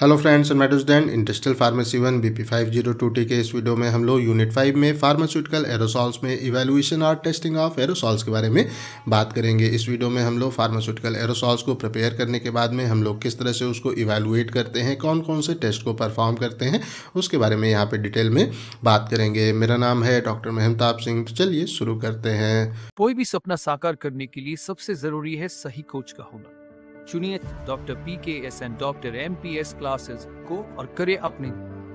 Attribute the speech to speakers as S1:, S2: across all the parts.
S1: hello friends and मैटो स्टैंड industrial pharmacy one B P five zero two T के इस वीडियो में हम लोग यूनिट फाइव में फार्मास्यूटिकल एरोसॉल्स में इवेलुएशन और टेस्टिंग ऑफ एरोसॉल्स के बारे में बात करेंगे इस वीडियो में हम लोग फार्मास्यूटिकल एरोसॉल्स को प्रिपेयर करने के बाद में हम लोग किस तरह से उसको इवेलुएट करते हैं कौन कौन से टेस्ट को परफॉर्म करते हैं उसके बारे में यहाँ पर डिटेल में बात करेंगे मेरा नाम है डॉक्टर मेहमताब सिंह तो चलिए शुरू करते हैं कोई भी सपना साकार करने के लिए सबसे ज़रूरी है सही कोच का होना चुनिए doctor P K S and doctor M P S classes को और करे अपने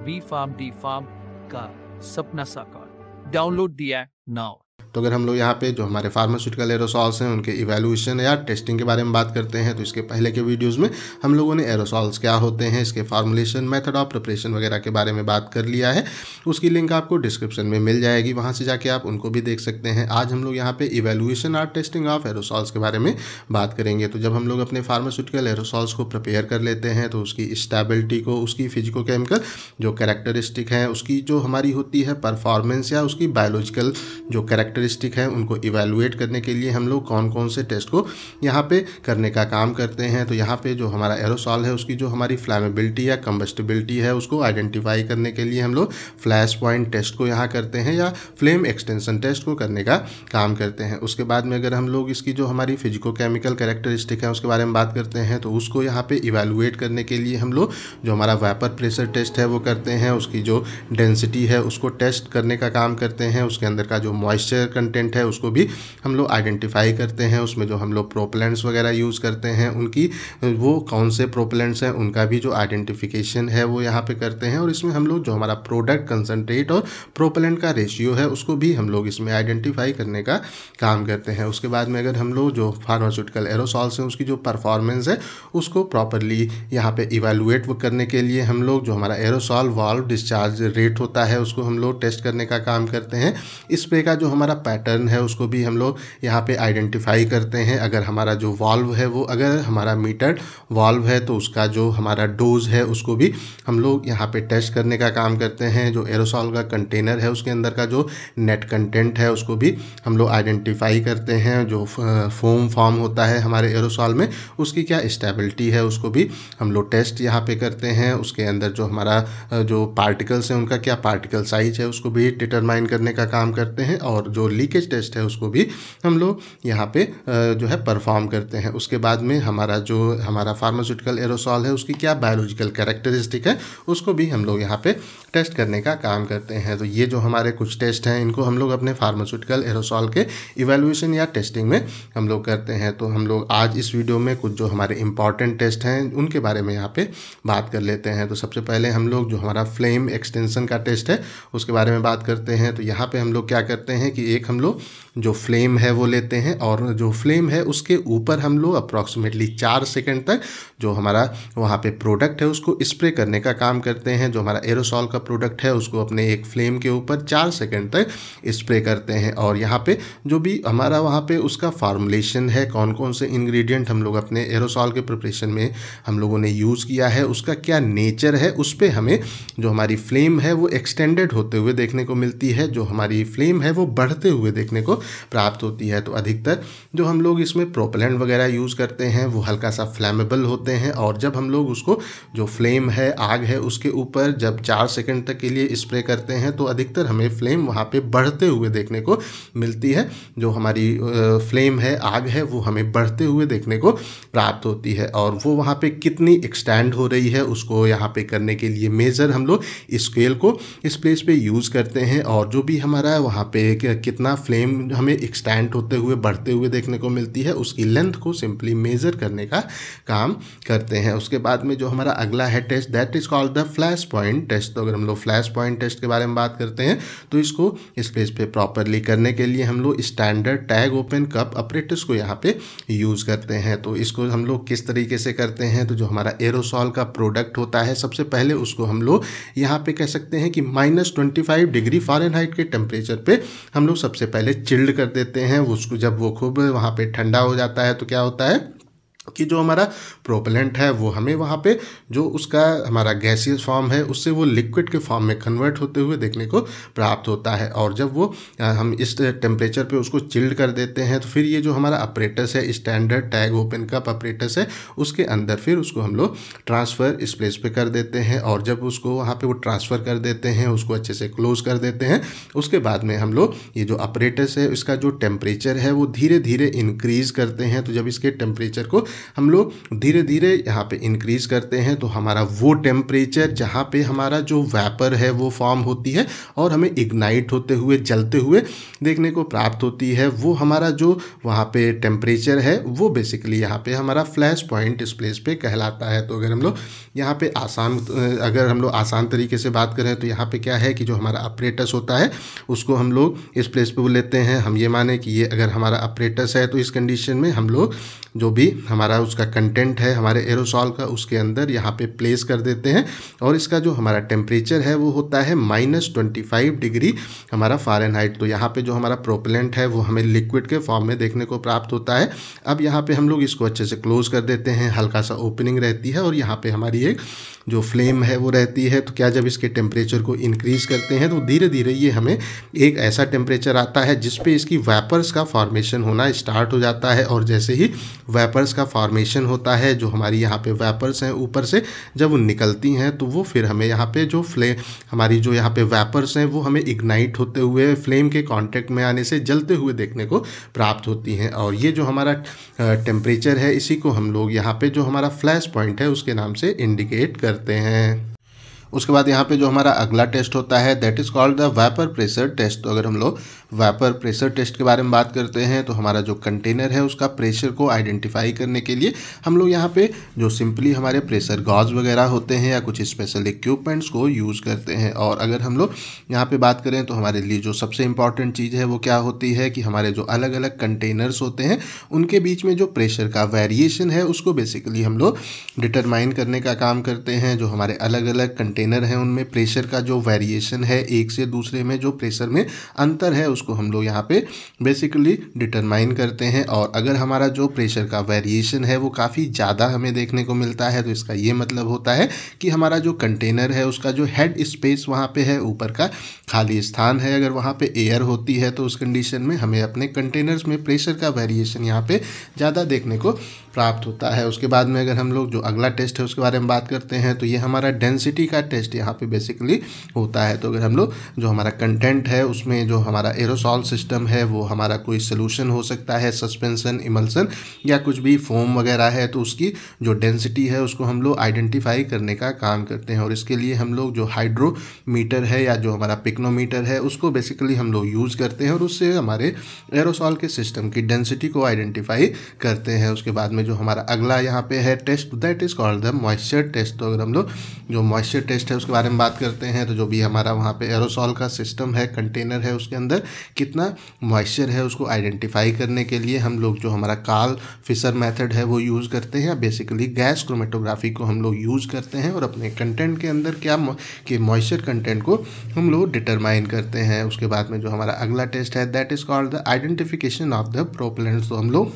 S1: बी फार्म डी फार्म का सपना साकार डाउनलोड दिया नाउ तो अगर हम लोग यहाँ पे जो हमारे फार्मास्यूटिकल एरोसॉल्स हैं उनके इवेलुएशन या टेस्टिंग के बारे में बात करते हैं तो इसके पहले के वीडियोज़ में हम लोगों ने एरोसॉल्स क्या होते हैं इसके फार्मुलेशन मेथड ऑफ प्रिपरेशन वगैरह के बारे में बात कर लिया है उसकी लिंक आपको डिस्क्रिप्शन में मिल जाएगी वहाँ से जाके आप उनको भी देख सकते हैं आज हम लोग यहाँ पर इवेलुएशन और टेस्टिंग ऑफ एरोसॉल्स के बारे में बात करेंगे तो जब हम लोग अपने फार्मास्यूटिकल एरोसॉल्स को प्रिपेयर कर लेते हैं तो उसकी स्टेबिलिटी को उसकी फिजिको केमिकल जो करेक्टरिस्टिक है उसकी जो हमारी होती है परफॉर्मेंस या उसकी बायोलॉजिकल जो करेक्टर कैरेक्टरिस्टिक हैं उनको इवेलुएट करने के लिए हम लोग कौन कौन से टेस्ट को यहाँ पे करने का काम करते हैं तो यहाँ पे जो हमारा एरोसॉल है उसकी जो हमारी फ्लैमेबिलिटी या कम्बस्टिबिलिटी है उसको आइडेंटिफाई करने के लिए हम लोग फ्लैश पॉइंट टेस्ट को यहाँ करते हैं या फ्लेम एक्सटेंशन टेस्ट को करने का काम करते हैं उसके बाद में अगर हम लोग इसकी जो हमारी फिजिको केमिकल कैरेक्टरिस्टिक है उसके बारे में बात करते हैं तो उसको यहाँ पे इवेलुएट करने के लिए हम लोग जो हमारा वेपर प्रेशर टेस्ट है वो करते हैं उसकी जो डेंसिटी है उसको टेस्ट करने का काम करते हैं उसके अंदर का जो मॉइस्चर कंटेंट है उसको भी हम लोग आइडेंटिफाई करते हैं उसमें जो हम लोग प्रोपलेंट्स वगैरह यूज़ करते हैं उनकी वो कौन से प्रोपलेंट्स हैं उनका भी जो आइडेंटिफिकेशन है वो यहाँ पे करते हैं और इसमें हम लोग जो हमारा प्रोडक्ट कंसनट्रेट और प्रोपलेंट का रेशियो है उसको भी हम लोग इसमें आइडेंटिफाई करने का काम करते हैं उसके बाद में अगर हम लोग जो फार्मास्यूटिकल एरोसॉल्स हैं उसकी जो परफॉर्मेंस है उसको प्रॉपरली यहाँ पे इवेलुएट करने के लिए हम लोग जो हमारा एरोसॉल वाल्व डिस्चार्ज रेट होता है उसको हम लोग टेस्ट करने का काम करते हैं स्प्रे का जो हमारा पैटर्न है उसको भी हम लोग यहाँ पे आइडेंटिफाई करते हैं अगर हमारा जो वॉल्व है वो अगर हमारा मीटर वॉल्व है तो उसका जो हमारा डोज है उसको भी हम लोग यहाँ पे टेस्ट करने का काम करते हैं जो एरोसॉल का कंटेनर है उसके अंदर का जो नेट कंटेंट है उसको भी हम लोग आइडेंटिफाई करते हैं जो फोम फॉर्म होता है हमारे एरोसॉल में उसकी क्या स्टेबिलिटी है उसको भी हम लोग टेस्ट यहाँ पे करते हैं उसके अंदर जो हमारा जो पार्टिकल्स हैं उनका क्या पार्टिकल साइज है उसको भी डिटरमाइन करने का काम करते हैं और जो लीकेज टेस्ट है उसको भी हम लोग यहाँ पे जो है परफॉर्म करते हैं उसके बाद में हमारा जो हमारा फार्मास्यूटिकल एरोसॉल है उसकी क्या बायोलॉजिकल कैरेक्टरिस्टिक है उसको भी हम लोग यहाँ पे टेस्ट करने का काम करते हैं तो ये जो हमारे कुछ टेस्ट हैं इनको हम लोग अपने फार्मास्यूटिकल एरोसॉल के इवेल्यूशन या टेस्टिंग में हम लोग करते हैं तो हम लोग आज इस वीडियो में कुछ जो हमारे इंपॉर्टेंट टेस्ट हैं उनके बारे में यहाँ पे बात कर लेते हैं तो सबसे पहले हम लोग जो हमारा फ्लेम एक्सटेंशन का टेस्ट है उसके बारे में बात करते हैं तो यहाँ पे हम लोग क्या करते हैं कि एक हम लोग जो फ्लेम है वो लेते हैं और जो फ्लेम है उसके ऊपर हम लोग अप्रॉक्सीमेटली चार सेकेंड तक जो हमारा वहाँ पे प्रोडक्ट है उसको स्प्रे करने का काम करते हैं जो हमारा एरोसॉल का प्रोडक्ट है उसको अपने एक फ्लेम के ऊपर चार सेकेंड तक स्प्रे करते हैं और यहाँ पे जो भी हमारा वहाँ पे उसका फार्मुलेशन है कौन कौन से इन्ग्रीडियंट हम लोग अपने एरोसॉल के प्रिपरेशन में हम लोगों ने यूज़ किया है उसका क्या नेचर है उस पर हमें जो हमारी फ्लेम है वो एक्सटेंडेड होते हुए देखने को मिलती है जो हमारी फ्लेम है वो बढ़ते उड़ते हुए देखने को प्राप्त होती है तो अधिकतर जो हम लोग इसमें प्रोपलेंट वगैरह यूज़ करते हैं वो हल्का सा फ्लैमेबल होते हैं और जब हम लोग उसको जो फ्लेम है आग है उसके ऊपर जब चार सेकेंड तक के लिए स्प्रे करते हैं तो अधिकतर हमें फ्लेम वहाँ पर बढ़ते हुए देखने को मिलती है जो हमारी फ्लेम है आग है वो हमें बढ़ते हुए देखने को प्राप्त होती है और वो वहाँ पे कितनी एक्सटैंड हो रही है उसको यहाँ पे करने के लिए मेज़र हम लोग स्केल को इस प्लेस पे यूज़ करते हैं और जो भी हमारा वहाँ पे कितना कितना फ्लेम हमें एक्सटैंड होते हुए बढ़ते हुए देखने को मिलती है उसकी लेंथ को सिंपली मेज़र करने का काम करते हैं उसके बाद में जो हमारा अगला है test that is called the flash point test तो अगर हम लोग फ्लैश पॉइंट टेस्ट के बारे में बात करते हैं तो इसको स्पेस पे प्रॉपरली करने के लिए हम लोग standard tag open cup apparatus को यहाँ पे यूज़ करते हैं तो इसको हम लोग किस तरीके से करते हैं तो जो हमारा एरोसॉल का प्रोडक्ट होता है सबसे पहले उसको हम लोग यहाँ पे कह सकते हैं कि minus twenty five degree Fahrenheit के टेम्परेचर पर हम लोग सबसे पहले चिल्ड कर देते हैं उसको जब वो खूब वहाँ पे ठंडा हो जाता है तो क्या होता है कि जो हमारा प्रोपलेंट है वो हमें वहाँ पे जो उसका हमारा गैसियस फॉर्म है उससे वो लिक्विड के फॉर्म में कन्वर्ट होते हुए देखने को प्राप्त होता है और जब वो हम इस टेम्परेचर पे उसको चिल्ड कर देते हैं तो फिर ये जो हमारा अपरेटस है standard tag open cup apparatus है उसके अंदर फिर उसको हम लोग ट्रांसफ़र इस प्लेस पर कर देते हैं और जब उसको वहाँ पर वो ट्रांसफ़र कर देते हैं उसको अच्छे से क्लोज कर देते हैं उसके बाद में हम लोग ये जो अपरेटस है इसका जो टेम्परेचर है वो धीरे धीरे इंक्रीज़ करते हैं तो जब इसके टेम्परेचर को हम लोग धीरे धीरे यहाँ पे इंक्रीज करते हैं तो हमारा वो टेम्परेचर जहाँ पे हमारा जो वेपर है वो फॉर्म होती है और हमें इग्नाइट होते हुए जलते हुए देखने को प्राप्त होती है वो हमारा जो वहाँ पे टेम्परेचर है वो बेसिकली यहाँ पे हमारा फ्लैश पॉइंट इस प्लेस पे कहलाता है तो अगर हम लोग यहाँ पे आसान अगर हम लोग आसान तरीके से बात करें तो यहाँ पे क्या है कि जो हमारा अपरेटस होता है उसको हम लोग इस प्लेस पे लेते हैं हम ये माने कि ये अगर हमारा अपरेटस है तो इस कंडीशन में हम लोग जो भी हमारा हमारा उसका कंटेंट है हमारे एरोसॉल का उसके अंदर यहाँ पे प्लेस कर देते हैं और इसका जो हमारा टेम्परेचर है वो होता है माइनस ट्वेंटी फाइव डिग्री हमारा फ़ारेनहाइट तो यहाँ पे जो हमारा प्रोपलेंट है वो हमें लिक्विड के फॉर्म में देखने को प्राप्त होता है अब यहाँ पे हम लोग इसको अच्छे से क्लोज कर देते हैं हल्का सा ओपनिंग रहती है और यहाँ पे हमारी एक जो फ्लेम है वो रहती है तो क्या जब इसके टेम्परेचर को इंक्रीज़ करते हैं तो धीरे धीरे ये हमें एक ऐसा टेम्परेचर आता है जिसपे इसकी वेपर्स का फॉर्मेशन होना स्टार्ट हो जाता है और जैसे ही वेपर्स का फॉर्मेशन होता है जो हमारी यहाँ पे वेपर्स हैं ऊपर से जब वो निकलती हैं तो वो फिर हमें यहाँ पे जो फ्लेम हमारी जो यहाँ पे वेपर्स हैं वो हमें इग्नाइट होते हुए फ्लेम के कॉन्टैक्ट में आने से जलते हुए देखने को प्राप्त होती हैं और ये जो हमारा टेम्परेचर है इसी को हम लोग यहाँ पर जो हमारा फ्लैश पॉइंट है उसके नाम से इंडिकेट कर करते हैं उसके बाद यहाँ पे जो हमारा अगला टेस्ट होता है that is called the vapour pressure test तो अगर हम लोग वैपर प्रेशर टेस्ट के बारे में बात करते हैं तो हमारा जो कंटेनर है उसका प्रेशर को आइडेंटिफाई करने के लिए हम लोग यहाँ पे जो सिंपली हमारे प्रेशर गॉज वगैरह होते हैं या कुछ स्पेशल इक्विपमेंट्स को यूज़ करते हैं और अगर हम लोग यहाँ पर बात करें तो हमारे लिए जो सबसे इंपॉर्टेंट चीज़ है वो क्या होती है कि हमारे जो अलग अलग कंटेनर्स होते हैं उनके बीच में जो प्रेशर का वेरिएशन है उसको बेसिकली हम लोग डिटरमाइन करने का काम करते हैं जो हमारे अलग अलग कंटेनर हैं उनमें प्रेशर का जो वेरिएशन है एक से दूसरे में जो प्रेशर में अंतर है उसको हम लोग यहाँ पे बेसिकली डिटरमाइन करते हैं और अगर हमारा जो प्रेशर का वेरिएशन है वो काफ़ी ज़्यादा हमें देखने को मिलता है तो इसका ये मतलब होता है कि हमारा जो कंटेनर है उसका जो हेड स्पेस वहाँ पे है ऊपर का खाली स्थान है अगर वहाँ पे एयर होती है तो उस कंडीशन में हमें अपने कंटेनर्स में प्रेशर का वेरिएशन यहाँ पे ज़्यादा देखने को प्राप्त होता है उसके बाद में अगर हम लोग जो अगला टेस्ट है उसके बारे में बात करते हैं तो ये हमारा डेंसिटी का टेस्ट यहाँ पे बेसिकली होता है तो अगर हम लोग जो हमारा कंटेंट है उसमें जो हमारा एरोसॉल सिस्टम है वो हमारा कोई सोल्यूशन हो सकता है सस्पेंसन इमल्सन या कुछ भी फोम वगैरह है तो उसकी जो डेंसिटी है उसको हम लोग आइडेंटिफाई करने का काम करते हैं और इसके लिए हम लोग जो हाइड्रोमीटर है या जो हमारा पिक्नोमीटर है उसको बेसिकली हम लोग यूज़ करते हैं और उससे हमारे एरोसॉल के सिस्टम की डेंसिटी को आइडेंटिफाई करते हैं उसके बाद में जो हमारा अगला यहाँ पे है test that is called the moisture test तो अगर हम लोग जो मॉइस्चर टेस्ट टेस्ट है उसके बारे में बात करते हैं तो जो भी हमारा वहाँ पे एरोसॉल का सिस्टम है कंटेनर है उसके अंदर कितना मॉइस्चर है उसको आइडेंटिफाई करने के लिए हम लोग जो हमारा काल फिसर मेथड है वो यूज़ करते हैं बेसिकली गैस क्रोमेटोग्राफी को हम लोग यूज़ करते हैं और अपने कंटेंट के अंदर क्या के मॉइस्चर कंटेंट को हम लोग डिटरमाइन करते हैं उसके बाद में जो हमारा अगला टेस्ट है that is called the identification of the propellants तो हम लोग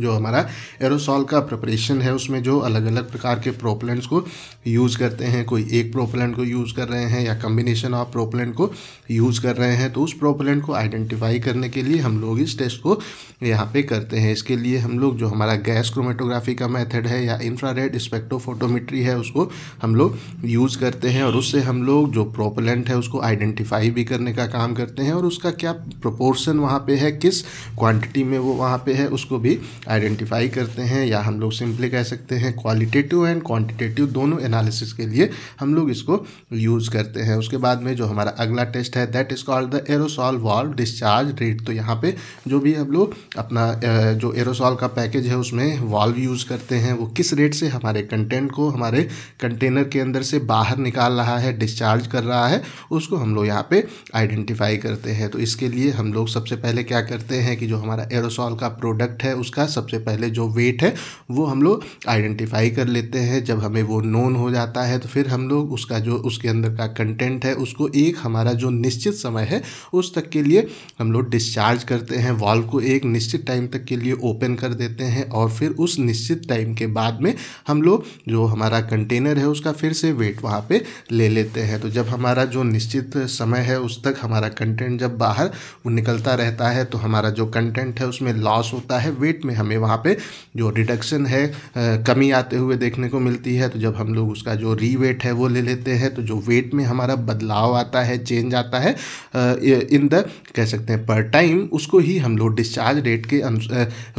S1: जो हमारा एरोसॉल का प्रिपरेशन है उसमें जो अलग अलग प्रकार के प्रोपलेंट्स को यूज़ करते हैं कोई एक प्रोपलेंट को यूज़ कर रहे हैं या कम्बिनेशन ऑफ प्रोपलेंट को यूज़ कर रहे हैं तो उस प्रोपलेंट को आइडेंटिफाई करने के लिए हम लोग इस टेस्ट को यहाँ पे करते हैं इसके लिए हम लोग जो हमारा गैस क्रोमेटोग्राफी का मैथड है या रेड स्पेक्ट्रोफोटोमेट्री है उसको हम लोग यूज़ करते हैं और उससे हम लोग जो प्रोपलेंट है उसको आइडेंटिफाई भी करने का काम करते हैं और उसका क्या प्रोपोर्सन वहाँ पर है किस क्वान्टिटी में वो वहाँ पर है उसको भी आइडेंटिफाई करते हैं या हम लोग सिंपली कह सकते हैं क्वालिटेटिव एंड क्वांटिटेटिव दोनों एनालिसिस के लिए हम लोग इसको यूज़ करते हैं उसके बाद में जो हमारा अगला टेस्ट है that is called the aerosol valve discharge rate तो यहाँ पे जो भी हम लोग अपना जो एरोसॉल का पैकेज है उसमें वॉल्व यूज़ करते हैं वो किस रेट से हमारे कंटेंट को हमारे कंटेनर के अंदर से बाहर निकाल रहा है डिस्चार्ज कर रहा है उसको हम लोग यहाँ पर आइडेंटिफाई करते हैं तो इसके लिए हम लोग सबसे पहले क्या करते हैं कि जो हमारा एरोसॉल का प्रोडक्ट है उसका का सबसे पहले जो वेट है वो हम लोग आइडेंटिफाई कर लेते हैं जब हमें वो नोन हो जाता है तो फिर हम लोग उसका जो उसके अंदर का कंटेंट है उसको एक हमारा जो निश्चित समय है उस तक के लिए हम लोग डिस्चार्ज करते हैं वॉल्व को एक निश्चित टाइम तक के लिए ओपन कर देते हैं और फिर उस निश्चित टाइम के बाद में हम लोग जो हमारा कंटेनर है उसका फिर से वेट वहाँ पर ले लेते हैं तो जब हमारा जो निश्चित समय है उस तक हमारा कंटेंट जब बाहर निकलता रहता है तो हमारा जो कंटेंट है उसमें लॉस होता है वेट में में हमें वहाँ पे जो रिडक्शन है कमी आते हुए देखने को मिलती है तो जब हम लोग उसका जो रीवेट है वो ले लेते हैं तो जो वेट में हमारा बदलाव आता है चेंज आता है इन द कह सकते हैं पर टाइम उसको ही हम लोग डिस्चार्ज रेट के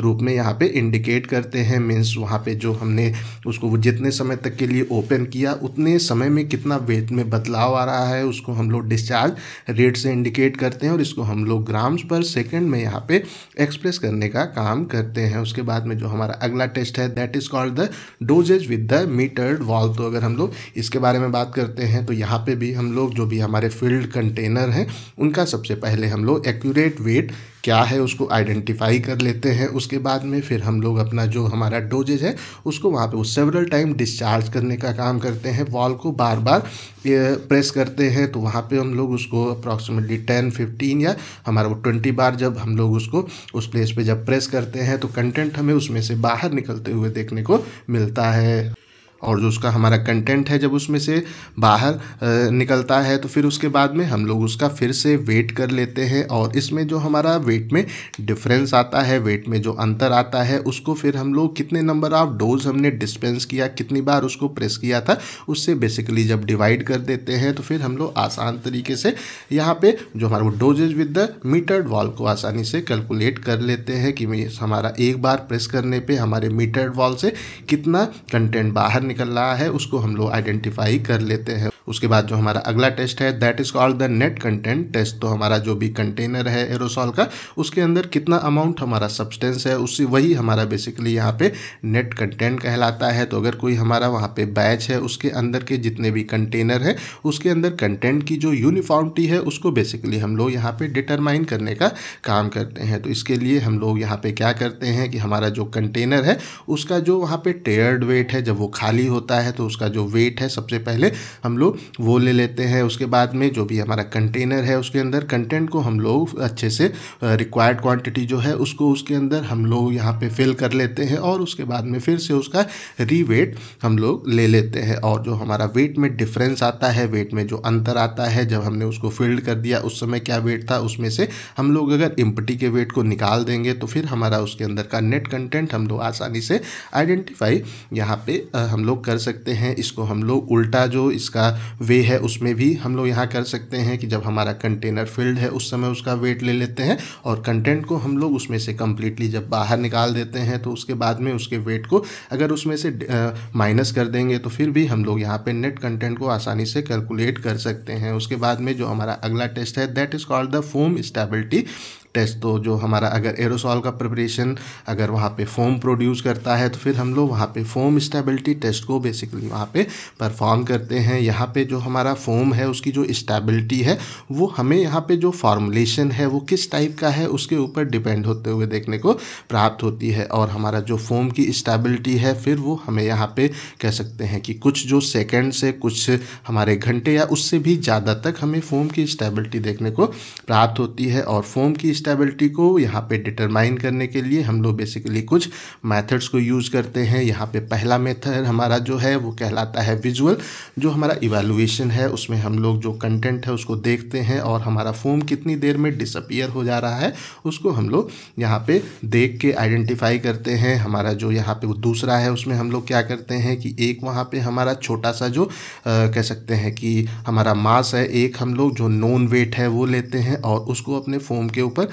S1: रूप में यहाँ पे इंडिकेट करते हैं मीन्स वहाँ पे जो हमने उसको जितने समय तक के लिए ओपन किया उतने समय में कितना वेट में बदलाव आ रहा है उसको हम लोग डिस्चार्ज रेट से इंडिकेट करते हैं और इसको हम लोग ग्राम्स पर सेकेंड में यहाँ पे एक्सप्रेस करने का काम करते हैं हैं उसके बाद में जो हमारा अगला टेस्ट है that is called the dosages with the metered valve तो अगर हम लोग इसके बारे में बात करते हैं तो यहाँ पे भी हम लोग जो भी हमारे फील्ड कंटेनर हैं उनका सबसे पहले हम लोग एक्यूरेट वेट क्या है उसको आइडेंटिफाई कर लेते हैं उसके बाद में फिर हम लोग अपना जो हमारा डोजेज है उसको वहाँ पे सेवरल टाइम डिस्चार्ज करने का काम करते हैं वॉल को बार बार प्रेस करते हैं तो वहाँ पे हम लोग उसको अप्रॉक्सीमेटली टेन फिफ्टीन या हमारा वो ट्वेंटी बार जब हम लोग उसको उस प्लेस पे जब प्रेस करते हैं तो कंटेंट हमें उसमें से बाहर निकलते हुए देखने को मिलता है और जो उसका हमारा कंटेंट है जब उसमें से बाहर निकलता है तो फिर उसके बाद में हम लोग उसका फिर से वेट कर लेते हैं और इसमें जो हमारा वेट में डिफरेंस आता है वेट में जो अंतर आता है उसको फिर हम लोग कितने नंबर ऑफ डोज हमने डिस्पेंस किया कितनी बार उसको प्रेस किया था उससे बेसिकली जब डिवाइड कर देते हैं तो फिर हम लोग आसान तरीके से यहाँ पे जो हमारा वो dosages with the metered valve को आसानी से कैलकुलेट कर लेते हैं कि हमारा एक बार प्रेस करने पर हमारे मीटर्ड वॉल से कितना कंटेंट बाहर निकल निकल रहा है उसको हम लोग आइडेंटिफाई कर लेते हैं उसके बाद जो हमारा अगला टेस्ट है that is called the net content test तो हमारा जो भी कंटेनर है एरोसॉल का उसके अंदर कितना अमाउंट हमारा सब्सटेंस है उससे वही हमारा बेसिकली यहाँ पे नेट कंटेंट कहलाता है तो अगर कोई हमारा वहाँ पे बैच है उसके अंदर के जितने भी कंटेनर है उसके अंदर कंटेंट की जो यूनिफॉर्मिटी है उसको बेसिकली हम लोग यहाँ पे डिटरमाइन करने का काम करते हैं तो इसके लिए हम लोग यहाँ पे क्या करते हैं कि हमारा जो कंटेनर है उसका जो वहाँ पे टेयर्ड वेट है जब वो खाली होता है तो उसका जो वेट है सबसे पहले हम लोग वो ले लेते हैं उसके बाद में जो भी हमारा कंटेनर है उसके अंदर कंटेंट को हम लोग अच्छे से रिक्वायर्ड क्वांटिटी जो है उसको उसके अंदर हम लोग यहाँ पे फिल कर लेते हैं और उसके बाद में फिर से उसका रीवेट हम लोग ले लेते हैं और जो हमारा वेट में डिफरेंस आता है वेट में जो अंतर आता है जब हमने उसको फिल्ड कर दिया उस समय क्या वेट था उसमें से हम लोग अगर इम्पटी के वेट को निकाल देंगे तो फिर हमारा उसके अंदर का नेट कंटेंट हम लोग आसानी से आइडेंटिफाई यहाँ पे हम लोग कर सकते हैं इसको हम लोग उल्टा जो इसका वे है उसमें भी हम लोग यहाँ कर सकते हैं कि जब हमारा कंटेनर फिल्ड है उस समय उसका वेट ले लेते हैं और कंटेंट को हम लोग उसमें से कम्प्लीटली जब बाहर निकाल देते हैं तो उसके बाद में उसके वेट को अगर उसमें से माइनस कर देंगे तो फिर भी हम लोग यहाँ पर नेट कंटेंट को आसानी से कैलकुलेट कर सकते हैं उसके बाद में जो हमारा अगला टेस्ट है that is called the foam stability test तो जो हमारा अगर एरोसॉल का प्रिपरेशन अगर वहाँ पे फोम प्रोड्यूस करता है तो फिर हम लोग वहाँ पे फोम स्टेबिलिटी टेस्ट को बेसिकली वहाँ पे परफॉर्म करते हैं यहाँ पे जो हमारा फोम है उसकी जो स्टेबिलिटी है वो हमें यहाँ पे जो फॉर्मुलेशन है वो किस टाइप का है उसके ऊपर डिपेंड होते हुए देखने को प्राप्त होती है और हमारा जो फोम की स्टेबिलिटी है फिर वो हमें यहाँ पे कह सकते हैं कि कुछ जो सेकेंड से कुछ हमारे घंटे या उससे भी ज़्यादा तक हमें फोम की स्टेबिलिटी देखने को प्राप्त होती है और फोम की स्टेबिलिटी को यहाँ पे डिटरमाइन करने के लिए हम लोग बेसिकली कुछ मेथड्स को यूज़ करते हैं यहाँ पे पहला मेथड हमारा जो है वो कहलाता है विजुअल जो हमारा इवेलुएशन है उसमें हम लोग जो कंटेंट है उसको देखते हैं और हमारा फोम कितनी देर में डिसअपियर हो जा रहा है उसको हम लोग यहाँ पर देख के आइडेंटिफाई करते हैं हमारा जो यहाँ पर वो दूसरा है उसमें हम लोग क्या करते हैं कि एक वहाँ पर हमारा छोटा सा जो आ, कह सकते हैं कि हमारा मास है एक हम लोग जो नॉन वेट है वो लेते हैं और उसको अपने फोम के ऊपर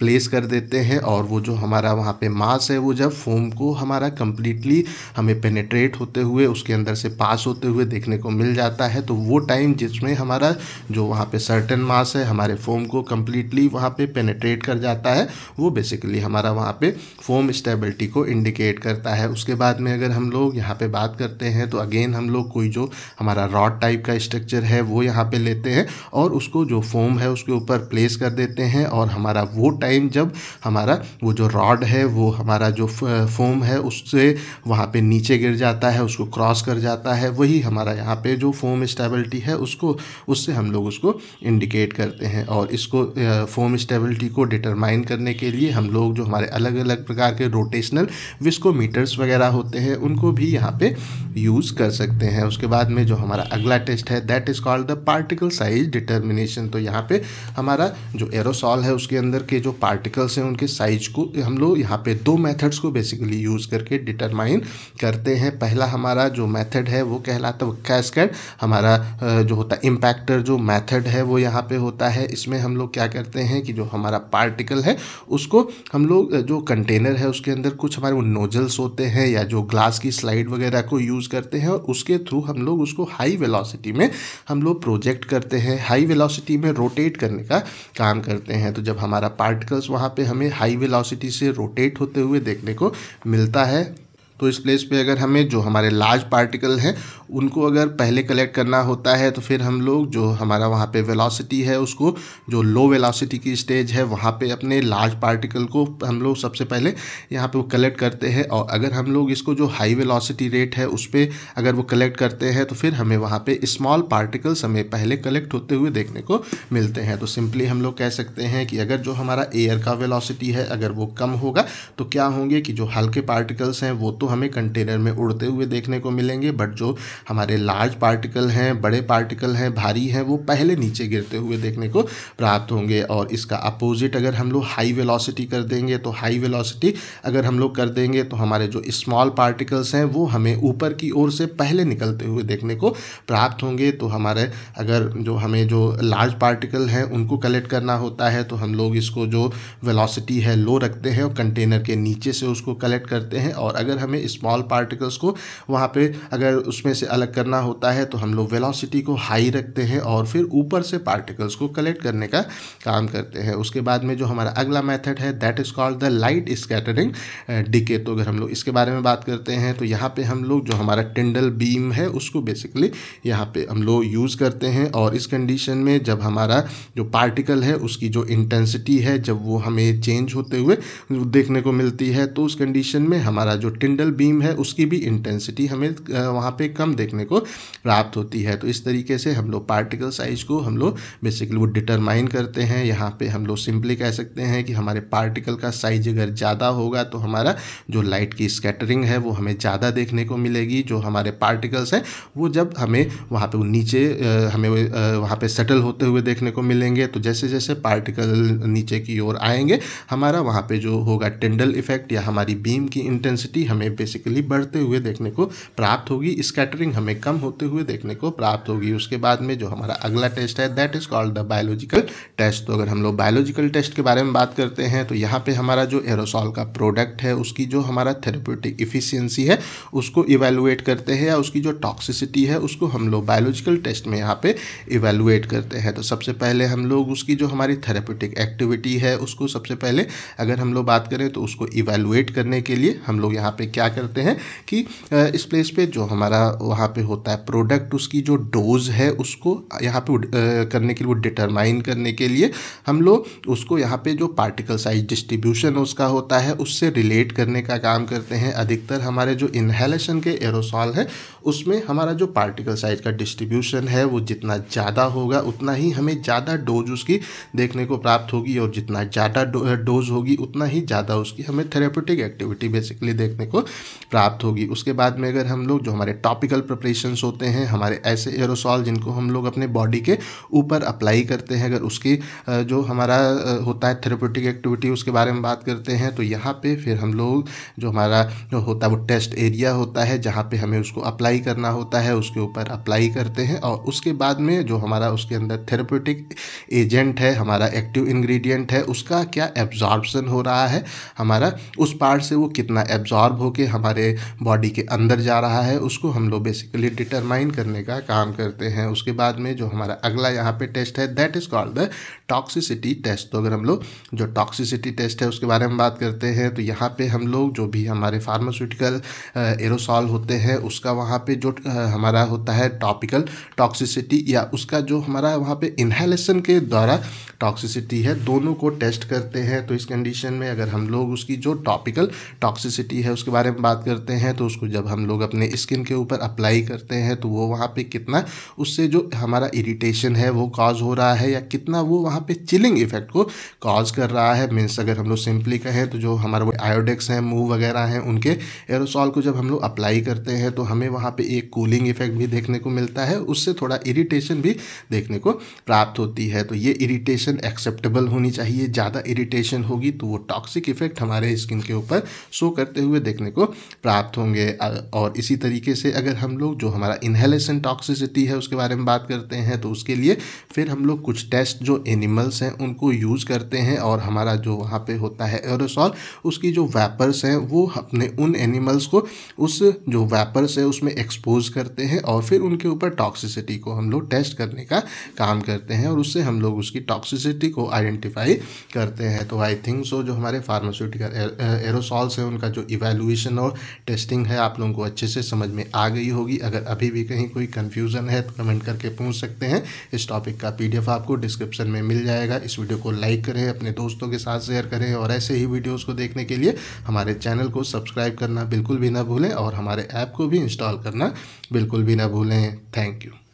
S1: प्लेस कर देते हैं और वो जो हमारा वहाँ पे मास है वो जब फोम को हमारा कम्प्लीटली हमें पेनेट्रेट होते हुए उसके अंदर से पास होते हुए देखने को मिल जाता है तो वो टाइम जिसमें हमारा जो वहाँ पे सर्टन मास है हमारे फोम को कम्प्लीटली वहाँ पे पेनेट्रेट कर जाता है वो बेसिकली हमारा वहाँ पे फोम स्टेबिलिटी को इंडिकेट करता है उसके बाद में अगर हम लोग यहाँ पर बात करते हैं तो अगेन हम लोग कोई जो हमारा रॉड टाइप का स्ट्रक्चर है वो यहाँ पर लेते हैं और उसको जो फोम है उसके ऊपर प्लेस कर देते हैं और हमारा वो टाइम टाइम जब हमारा वो जो रॉड है वो हमारा जो फोम है उससे वहाँ पे नीचे गिर जाता है उसको क्रॉस कर जाता है वही हमारा यहाँ पे जो फोम स्टेबिलिटी है उसको उससे हम लोग उसको इंडिकेट करते हैं और इसको फोम स्टेबिलिटी को डिटरमाइन करने के लिए हम लोग जो हमारे अलग अलग प्रकार के रोटेशनल विस्कोमीटर्स वगैरह होते हैं उनको भी यहाँ पे यूज़ कर सकते हैं उसके बाद में जो हमारा अगला टेस्ट है that is called the particle size determination तो यहाँ पे हमारा जो एरोसॉल है उसके अंदर के जो पार्टिकल्स हैं उनके साइज को हम लोग यहाँ पे दो मेथड्स को बेसिकली यूज़ करके डिटरमाइन करते हैं पहला हमारा जो मेथड है वो कहलाता है कैस्केड हमारा जो होता है इम्पैक्टर जो मेथड है वो यहाँ पे होता है इसमें हम लोग क्या करते हैं कि जो हमारा पार्टिकल है उसको हम लोग जो कंटेनर है उसके अंदर कुछ हमारे वो नोजल्स होते हैं या जो ग्लास की स्लाइड वगैरह को यूज़ करते हैं और उसके थ्रू हम लोग उसको हाई वेलासिटी में हम लोग प्रोजेक्ट करते हैं हाई वेलासिटी में रोटेट करने का काम करते हैं तो जब हमारा पार्ट पार्टिकल्स वहाँ पे हमें हाई वेलोसिटी से रोटेट होते हुए देखने को मिलता है तो इस प्लेस पे अगर हमें जो हमारे लार्ज पार्टिकल हैं उनको अगर पहले कलेक्ट करना होता है तो फिर हम लोग जो हमारा वहाँ पे वेलोसिटी है उसको जो लो वेलोसिटी की स्टेज है वहाँ पे अपने लार्ज पार्टिकल को हम लोग सबसे पहले यहाँ पे वो कलेक्ट करते हैं और अगर हम लोग इसको जो हाई वेलोसिटी रेट है उस पर अगर वो कलेक्ट करते हैं तो फिर हमें वहाँ पर स्मॉल पार्टिकल्स हमें पहले कलेक्ट होते हुए देखने को मिलते हैं तो सिंपली हम लोग कह सकते हैं कि अगर जो हमारा एयर का वेलासिटी है अगर वो कम होगा तो क्या होंगे कि जो हल्के पार्टिकल्स हैं वो तो हमें कंटेनर में उड़ते हुए देखने को मिलेंगे बट जो हमारे लार्ज पार्टिकल हैं बड़े पार्टिकल हैं भारी हैं वो पहले नीचे गिरते हुए देखने को प्राप्त होंगे और इसका अपोजिट अगर हम लोग हाई वेलोसिटी कर देंगे तो हाई वेलोसिटी अगर हम लोग कर देंगे तो हमारे जो स्मॉल पार्टिकल्स हैं वो हमें ऊपर की ओर से पहले निकलते हुए देखने को प्राप्त होंगे तो हमारे अगर जो हमें जो लार्ज पार्टिकल हैं उनको कलेक्ट करना होता है तो हम लोग इसको जो वेलोसिटी है लो रखते हैं और कंटेनर के नीचे से उसको कलेक्ट करते हैं और अगर हमें में स्मॉल पार्टिकल्स को वहाँ पे अगर उसमें से अलग करना होता है तो हम लोग वेलोसिटी को हाई रखते हैं और फिर ऊपर से पार्टिकल्स को कलेक्ट करने का काम करते हैं उसके बाद में जो हमारा अगला मैथड है that is called the light scattering decay तो अगर हम लोग इसके बारे में बात करते हैं तो यहाँ पर हम लोग जो हमारा टिंडल बीम है उसको बेसिकली यहाँ पे हम लोग यूज़ करते हैं और इस कंडीशन में जब हमारा जो पार्टिकल है उसकी जो इंटेंसिटी है जब वो हमें चेंज होते हुए देखने को मिलती है तो उस कंडीशन में हमारा जो टिंडल रेडियल बीम है उसकी भी इंटेंसिटी हमें वहाँ पे कम देखने को प्राप्त होती है तो इस तरीके से हम लोग पार्टिकल साइज को हम लोग बेसिकली वो डिटरमाइन करते हैं यहाँ पे हम लोग सिंपली कह सकते हैं कि हमारे पार्टिकल का साइज अगर ज़्यादा होगा तो हमारा जो लाइट की स्कैटरिंग है वो हमें ज़्यादा देखने को मिलेगी जो हमारे पार्टिकल्स हैं वो जब हमें वहाँ पर नीचे हमें वहाँ पर सेटल होते हुए देखने को मिलेंगे तो जैसे जैसे पार्टिकल नीचे की ओर आएंगे हमारा वहाँ पर जो होगा टेंडल इफेक्ट या हमारी बीम की इंटेंसिटी हमें हमें बेसिकली बढ़ते हुए देखने को प्राप्त होगी स्कैटरिंग हमें कम होते हुए देखने को प्राप्त होगी उसके बाद में जो हमारा अगला टेस्ट है that is called the biological test तो अगर हम लोग बायोलॉजिकल टेस्ट के बारे में बात करते हैं तो यहाँ पे हमारा जो एरोसॉल का प्रोडक्ट है उसकी जो हमारा थेरेप्यूटिक इफिशियंसी है उसको इवेलुएट करते हैं या उसकी जो टॉक्सिसिटी है उसको हम लोग बायोलॉजिकल टेस्ट में यहाँ पे इवेलुएट करते हैं तो सबसे पहले हम लोग उसकी जो हमारी थेरेप्यूटिक एक्टिविटी है उसको सबसे पहले अगर हम लोग बात करें तो उसको इवेलुएट करने के लिए हम लोग यहाँ पे क्या क्या करते हैं कि इस प्लेस पे जो हमारा वहाँ पे होता है प्रोडक्ट उसकी जो डोज है उसको यहाँ पे करने के लिए वो डिटरमाइन करने के लिए हम लोग उसको यहाँ पे जो पार्टिकल साइज डिस्ट्रीब्यूशन उसका होता है उससे रिलेट करने का काम करते हैं अधिकतर हमारे जो इन्हेलेशन के एरोसॉल है उसमें हमारा जो पार्टिकल साइज का डिस्ट्रीब्यूशन है वो जितना ज़्यादा होगा उतना ही हमें ज़्यादा डोज उसकी देखने को प्राप्त होगी और जितना ज़्यादा डोज होगी उतना ही ज़्यादा उसकी हमें थेरेपेटिक एक्टिविटी बेसिकली देखने को प्राप्त होगी उसके बाद में अगर हम लोग जो हमारे टॉपिकल प्रपरेशन होते हैं हमारे ऐसे एरोसॉल जिनको हम लोग अपने बॉडी के ऊपर अप्लाई करते हैं अगर उसकी जो हमारा होता है थेरेप्यूटिक एक्टिविटी उसके बारे में बात करते हैं तो यहाँ पर फिर हम लोग जो हमारा जो होता है वो टेस्ट एरिया होता है जहाँ पर हमें उसको अप्लाई करना होता है उसके ऊपर अप्लाई करते हैं और उसके बाद में जो हमारा उसके अंदर थेरेप्यूटिक एजेंट है हमारा एक्टिव इंग्रेडिएंट है उसका क्या एब्जॉर्बसन हो रहा है हमारा उस पार्ट से वो कितना एब्जॉर्ब होकर के हमारे बॉडी के अंदर जा रहा है उसको हम लोग बेसिकली डिटरमाइन करने का काम करते हैं उसके बाद में जो हमारा अगला यहाँ पे टेस्ट है that is called the toxicity test तो अगर हम लोग जो टॉक्सिसिटी टेस्ट है उसके बारे में बात करते हैं तो यहाँ पे हम लोग जो भी हमारे फार्मास्यूटिकल एरोसॉल होते हैं उसका वहाँ पे जो हमारा होता है टॉपिकल टॉक्सिसिटी या उसका जो हमारा वहाँ पे इन्हेलेशन के द्वारा टॉक्सिसिटी है दोनों को टेस्ट करते हैं तो इस कंडीशन में अगर हम लोग उसकी जो टॉपिकल टॉक्सिसिटी है उसके बारे बारे में बात करते हैं तो उसको जब हम लोग अपने स्किन के ऊपर अप्लाई करते हैं तो वो वहाँ पे कितना उससे जो हमारा इरिटेशन है वो कॉज हो रहा है या कितना वो वहाँ पे चिलिंग इफेक्ट को कॉज कर रहा है मीन्स अगर हम लोग सिंपली कहें तो जो हमारे वो आयोडेक्स हैं मूव वगैरह हैं उनके एरोसॉल को जब हम लोग अप्लाई करते हैं तो हमें वहाँ पर एक कूलिंग इफेक्ट भी देखने को मिलता है उससे थोड़ा इरीटेशन भी देखने को प्राप्त होती है तो ये इरीटेशन एक्सेप्टेबल होनी चाहिए ज़्यादा इरीटेशन होगी तो वो टॉक्सिक इफेक्ट हमारे स्किन के ऊपर शो करते हुए देखने को आपको प्राप्त होंगे और इसी तरीके से अगर हम लोग जो हमारा इन्हेलेशन टॉक्सिसिटी है उसके बारे में बात करते हैं तो उसके लिए फिर हम लोग कुछ टेस्ट जो एनिमल्स हैं उनको यूज़ करते हैं और हमारा जो वहाँ पे होता है एरोसॉल उसकी जो वैपर्स हैं वो अपने उन एनिमल्स को उस जो वैपर्स है उसमें एक्सपोज करते हैं और फिर उनके ऊपर टॉक्सिसिटी को हम लोग टेस्ट करने का काम करते हैं और उससे हम लोग उसकी टॉक्सिसिटी को आइडेंटिफाई करते हैं तो आई थिंक सो जो हमारे फार्मास्यूटिकल एरोसॉल्स हैं उनका जो इवेलुएशन क्वेश्चन और टेस्टिंग है आप लोगों को अच्छे से समझ में आ गई होगी अगर अभी भी कहीं कोई कन्फ्यूज़न है तो कमेंट करके पूछ सकते हैं इस टॉपिक का पीडीएफ आपको डिस्क्रिप्शन में मिल जाएगा इस वीडियो को लाइक करें अपने दोस्तों के साथ शेयर करें और ऐसे ही वीडियोज़ को देखने के लिए हमारे चैनल को सब्सक्राइब करना बिल्कुल भी ना भूलें और हमारे ऐप को भी इंस्टॉल करना बिल्कुल भी ना भूलें थैंक यू